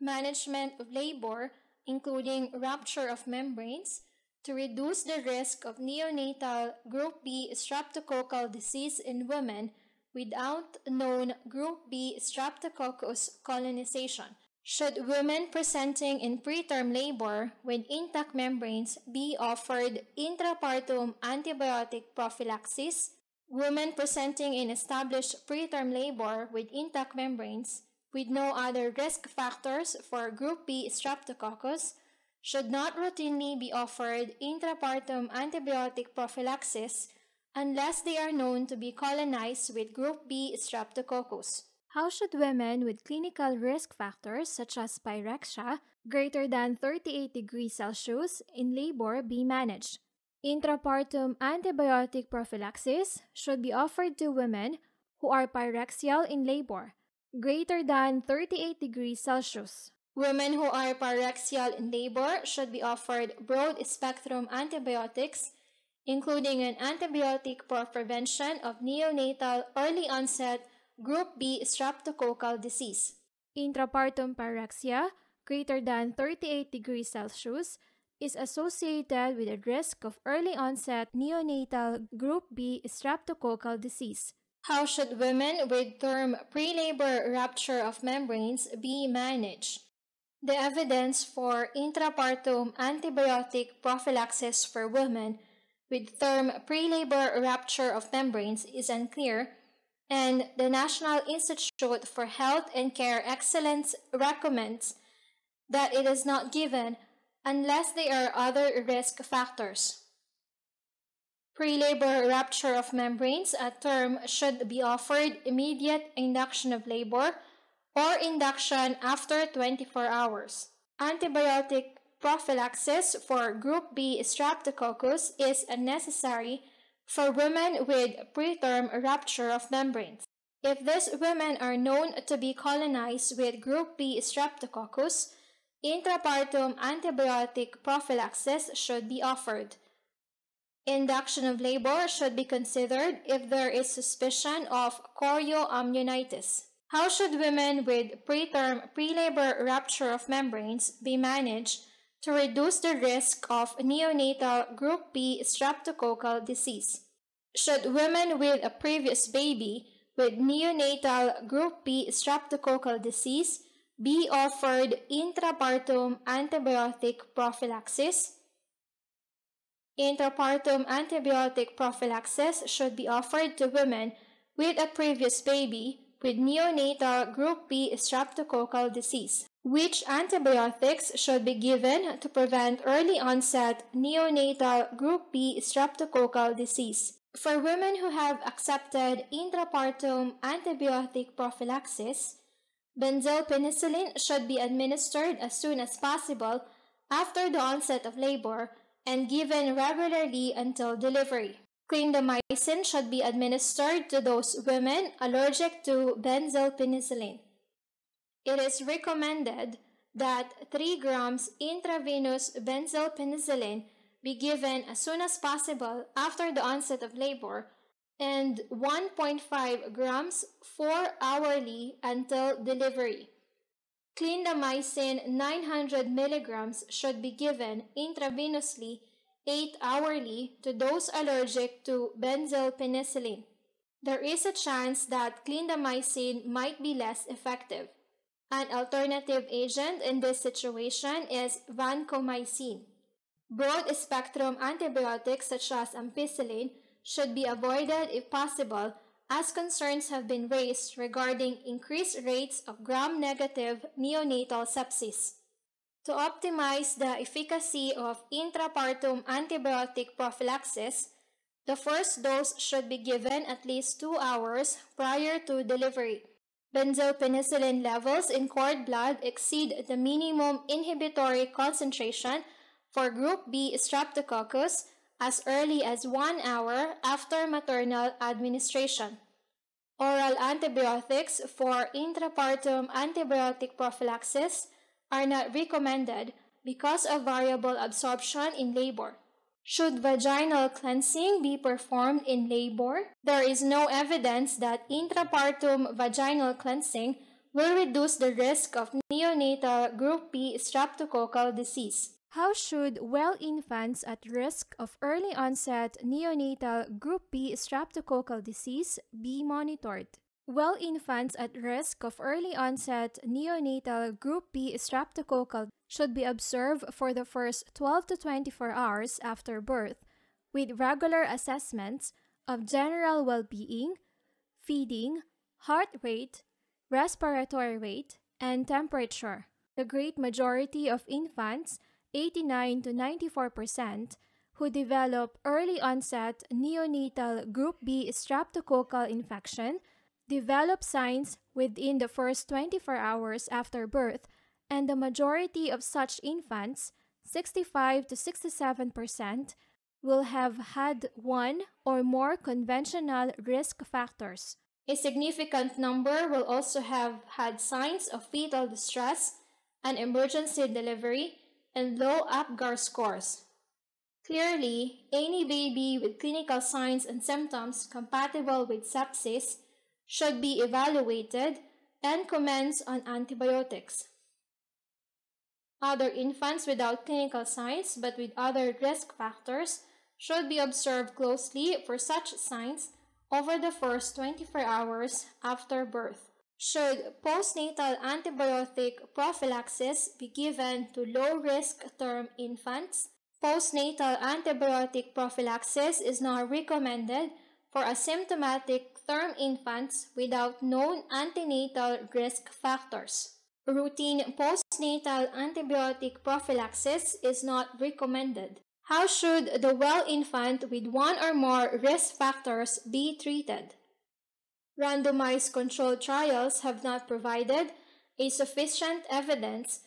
management of labor, including rupture of membranes, to reduce the risk of neonatal group B streptococcal disease in women without known group B streptococcus colonization. Should women presenting in preterm labor with intact membranes be offered intrapartum antibiotic prophylaxis? Women presenting in established preterm labor with intact membranes with no other risk factors for group B streptococcus should not routinely be offered intrapartum antibiotic prophylaxis unless they are known to be colonized with group B streptococcus. How should women with clinical risk factors such as pyrexia greater than 38 degrees Celsius in labor be managed? Intrapartum antibiotic prophylaxis should be offered to women who are pyrexial in labor greater than 38 degrees Celsius. Women who are pyrexial in labor should be offered broad-spectrum antibiotics, including an antibiotic for prevention of neonatal early-onset group B streptococcal disease. Intrapartum pyrexia, greater than 38 degrees Celsius, is associated with a risk of early-onset neonatal group B streptococcal disease. How should women with term pre-labor rupture of membranes be managed? The evidence for intrapartum antibiotic prophylaxis for women with term pre-labor rupture of membranes is unclear, and the National Institute for Health and Care Excellence recommends that it is not given unless there are other risk factors. Pre-labor rupture of membranes, a term should be offered immediate induction of labor or induction after 24 hours. Antibiotic prophylaxis for group B streptococcus is necessary for women with preterm rupture of membranes. If these women are known to be colonized with group B streptococcus, intrapartum antibiotic prophylaxis should be offered. Induction of labor should be considered if there is suspicion of chorioamnionitis. How should women with preterm pre-labor rupture of membranes be managed to reduce the risk of neonatal group B streptococcal disease? Should women with a previous baby with neonatal group B streptococcal disease be offered intrapartum antibiotic prophylaxis? Intrapartum antibiotic prophylaxis should be offered to women with a previous baby with neonatal group B streptococcal disease. Which antibiotics should be given to prevent early onset neonatal group B streptococcal disease? For women who have accepted intrapartum antibiotic prophylaxis, benzyl penicillin should be administered as soon as possible after the onset of labor and given regularly until delivery. Clindamycin should be administered to those women allergic to benzyl penicillin. It is recommended that 3 grams intravenous benzyl penicillin be given as soon as possible after the onset of labor and 1.5 grams 4 hourly until delivery clindamycin 900 milligrams should be given intravenously 8 hourly to those allergic to benzyl penicillin. There is a chance that clindamycin might be less effective. An alternative agent in this situation is vancomycin. Broad-spectrum antibiotics such as ampicillin should be avoided if possible as concerns have been raised regarding increased rates of gram-negative neonatal sepsis. To optimize the efficacy of intrapartum antibiotic prophylaxis, the first dose should be given at least 2 hours prior to delivery. Benzopenicillin levels in cord blood exceed the minimum inhibitory concentration for group B streptococcus as early as one hour after maternal administration. Oral antibiotics for intrapartum antibiotic prophylaxis are not recommended because of variable absorption in labor. Should vaginal cleansing be performed in labor, there is no evidence that intrapartum vaginal cleansing will reduce the risk of neonatal group B streptococcal disease. How should well infants at risk of early onset neonatal group B streptococcal disease be monitored? Well infants at risk of early onset neonatal group B streptococcal should be observed for the first 12 to 24 hours after birth with regular assessments of general well-being, feeding, heart rate, respiratory rate, and temperature. The great majority of infants 89 to 94% who develop early onset neonatal group B streptococcal infection develop signs within the first 24 hours after birth, and the majority of such infants, 65 to 67%, will have had one or more conventional risk factors. A significant number will also have had signs of fetal distress, and emergency delivery, and low APGAR scores. Clearly, any baby with clinical signs and symptoms compatible with sepsis should be evaluated and commence on antibiotics. Other infants without clinical signs but with other risk factors should be observed closely for such signs over the first 24 hours after birth. Should postnatal antibiotic prophylaxis be given to low-risk term infants? Postnatal antibiotic prophylaxis is not recommended for asymptomatic term infants without known antenatal risk factors. Routine postnatal antibiotic prophylaxis is not recommended. How should the well infant with one or more risk factors be treated? Randomized controlled trials have not provided a sufficient evidence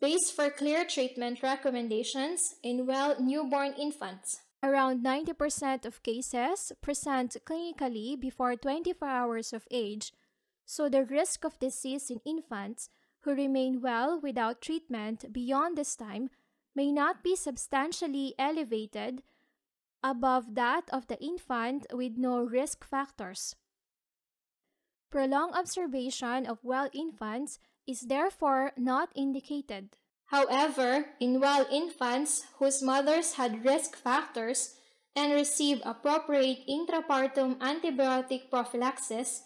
base for clear treatment recommendations in well newborn infants. Around 90% of cases present clinically before 24 hours of age, so the risk of disease in infants who remain well without treatment beyond this time may not be substantially elevated above that of the infant with no risk factors. Prolonged observation of well infants is therefore not indicated. However, in well infants whose mothers had risk factors and received appropriate intrapartum antibiotic prophylaxis,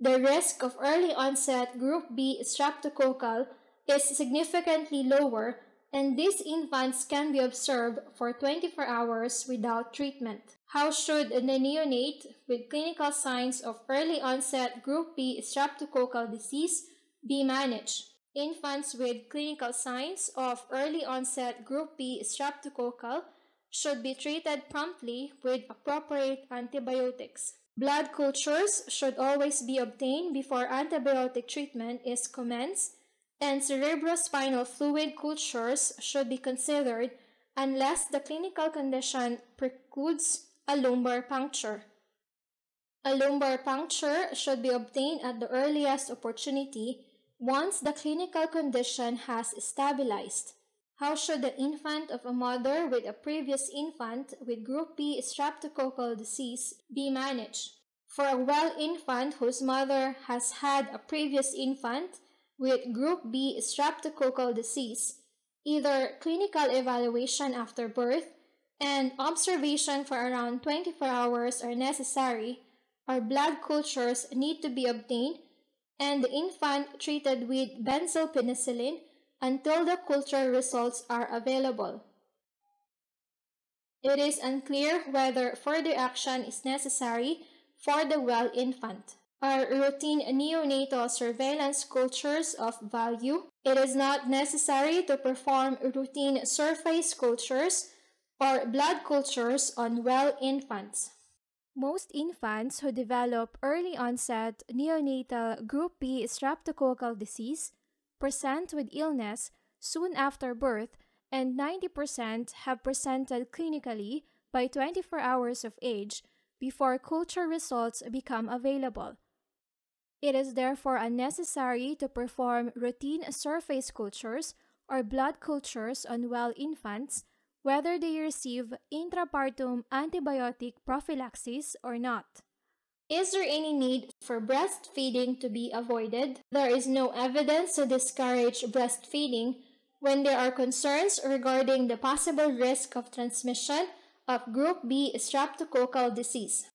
the risk of early onset group B streptococcal is significantly lower and these infants can be observed for 24 hours without treatment. How should the neonate with clinical signs of early onset group B streptococcal disease be managed? Infants with clinical signs of early onset group B streptococcal should be treated promptly with appropriate antibiotics. Blood cultures should always be obtained before antibiotic treatment is commenced, and cerebrospinal fluid cultures should be considered unless the clinical condition precludes a lumbar puncture. A lumbar puncture should be obtained at the earliest opportunity once the clinical condition has stabilized. How should the infant of a mother with a previous infant with group B streptococcal disease be managed? For a well infant whose mother has had a previous infant with group B streptococcal disease, either clinical evaluation after birth and observation for around 24 hours are necessary, or blood cultures need to be obtained, and the infant treated with benzyl penicillin until the culture results are available. It is unclear whether further action is necessary for the well infant. Are routine neonatal surveillance cultures of value? It is not necessary to perform routine surface cultures or blood cultures on well infants. Most infants who develop early onset neonatal group B streptococcal disease present with illness soon after birth and 90% have presented clinically by 24 hours of age before culture results become available. It is therefore unnecessary to perform routine surface cultures or blood cultures on well infants whether they receive intrapartum antibiotic prophylaxis or not. Is there any need for breastfeeding to be avoided? There is no evidence to discourage breastfeeding when there are concerns regarding the possible risk of transmission of Group B streptococcal disease.